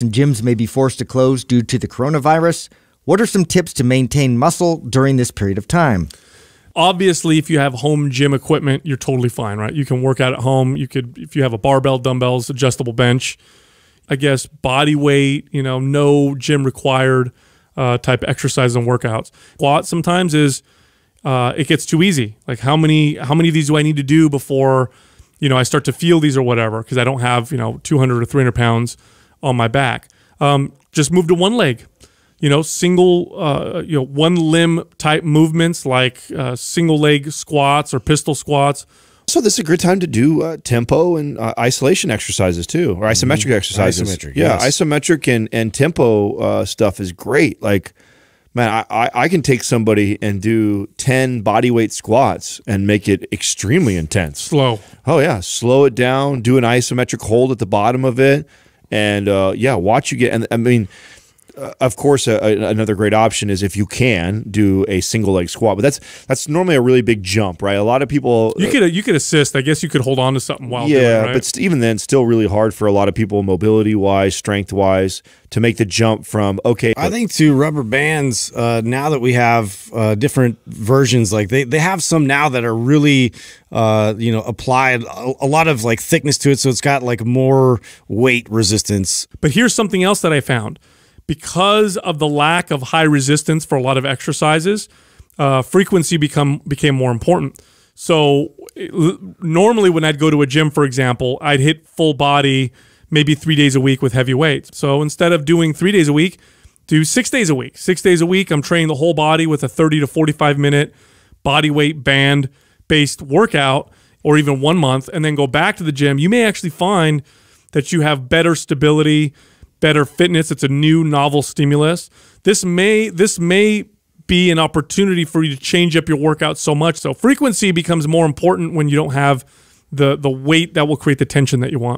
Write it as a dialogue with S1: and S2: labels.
S1: and gyms may be forced to close due to the coronavirus. What are some tips to maintain muscle during this period of time?
S2: Obviously, if you have home gym equipment, you're totally fine, right? You can work out at home. You could, if you have a barbell, dumbbells, adjustable bench, I guess body weight, you know, no gym required uh, type exercise and workouts. Squat sometimes is uh, it gets too easy. Like how many how many of these do I need to do before you know I start to feel these or whatever because I don't have you know 200 or 300 pounds on my back. Um, just move to one leg. You know, single, uh, you know, one limb type movements like uh, single leg squats or pistol squats. So this is a good time
S1: to do uh, tempo and uh, isolation exercises too, or mm-hmm. isometric mm -hmm. exercises. Isometric, yeah, yes. isometric and and tempo uh, stuff is great. Like, man, I, I can take somebody and do ten body weight squats and make it extremely intense. Slow. Oh yeah, slow it down. Do an isometric hold at the bottom of it. And uh, yeah, watch you get. And I mean, uh, of course, a, a, another great option is if you can do a single leg squat, but that's that's normally a really big jump, right? A lot of people you uh,
S2: could you could assist. I guess you could hold on to something while yeah, doing, right? but
S1: even then, still really hard for a lot of people, mobility wise, strength wise, to make the jump from okay. I think to rubber bands uh, now that we have uh, different versions, like they they have some now that are really uh, you know applied a, a lot of like thickness to it, so it's got like more weight resistance.
S2: But here's something else that I found because of the lack of high resistance for a lot of exercises, uh, frequency become became more important. So normally when I'd go to a gym, for example, I'd hit full body maybe three days a week with heavy weights. So instead of doing three days a week, do six days a week. Six days a week, I'm training the whole body with a 30 to 45 minute body weight band based workout or even one month and then go back to the gym. You may actually find that you have better stability, better fitness. It's a new novel stimulus. This may this may be an opportunity for you to change up your workout so much. So frequency becomes more important when you don't have the the weight that will create the tension that you want.